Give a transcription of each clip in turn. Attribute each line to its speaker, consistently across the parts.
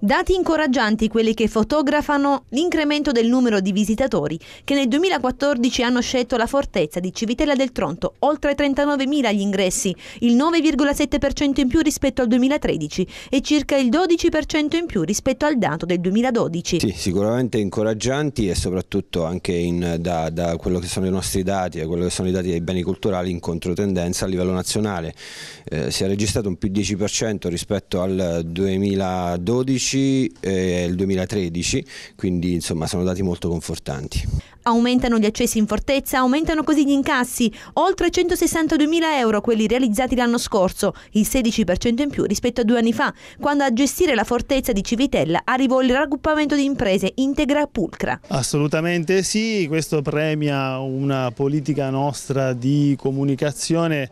Speaker 1: Dati incoraggianti quelli che fotografano l'incremento del numero di visitatori che nel 2014 hanno scelto la fortezza di Civitella del Tronto, oltre 39.000 gli ingressi, il 9,7% in più rispetto al 2013 e circa il 12% in più rispetto al dato del 2012.
Speaker 2: Sì, sicuramente incoraggianti e soprattutto anche in, da, da, quello che sono i nostri dati e quello che sono i dati dei beni culturali in controtendenza a livello nazionale. Eh, si è registrato un più 10% rispetto al 2012 2012 e eh, il 2013, quindi insomma sono dati molto confortanti.
Speaker 1: Aumentano gli accessi in fortezza, aumentano così gli incassi, oltre 162.000 euro quelli realizzati l'anno scorso, il 16% in più rispetto a due anni fa, quando a gestire la fortezza di Civitella arrivò il raggruppamento di imprese Integra Pulcra.
Speaker 3: Assolutamente sì, questo premia una politica nostra di comunicazione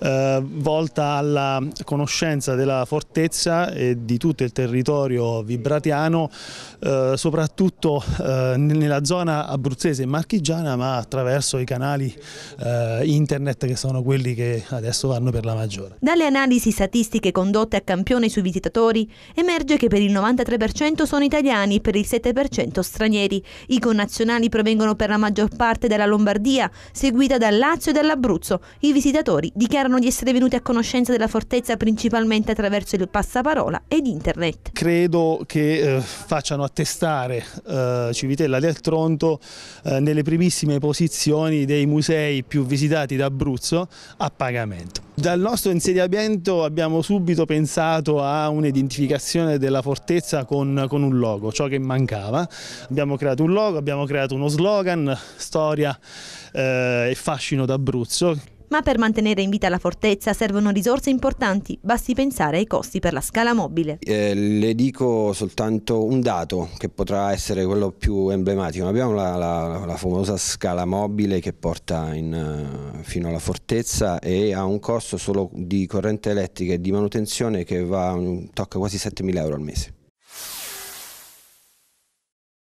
Speaker 3: eh, volta alla conoscenza della fortezza e di tutto il territorio territorio vibratiano, eh, soprattutto eh, nella zona abruzzese e marchigiana, ma attraverso i canali eh, internet che sono quelli che adesso vanno per la maggiore.
Speaker 1: Dalle analisi statistiche condotte a campione sui visitatori emerge che per il 93% sono italiani e per il 7% stranieri. I connazionali provengono per la maggior parte dalla Lombardia, seguita dal Lazio e dall'Abruzzo. I visitatori dichiarano di essere venuti a conoscenza della fortezza principalmente attraverso il passaparola ed internet.
Speaker 3: Cre credo che eh, facciano attestare eh, Civitella del Tronto eh, nelle primissime posizioni dei musei più visitati d'Abruzzo a pagamento. Dal nostro insediamento abbiamo subito pensato a un'identificazione della fortezza con, con, un logo, ciò che mancava. Abbiamo creato un logo, abbiamo creato uno slogan, storia eh, e fascino d'Abruzzo
Speaker 1: ma per mantenere in vita la fortezza servono risorse importanti, basti pensare ai costi per la scala mobile.
Speaker 2: Eh, le dico soltanto un dato che potrà essere quello più emblematico. Abbiamo la, la, la famosa scala mobile che porta in, eh, fino alla fortezza e ha un costo solo di corrente elettrica e di manutenzione che va, tocca quasi 7.000 euro al mese.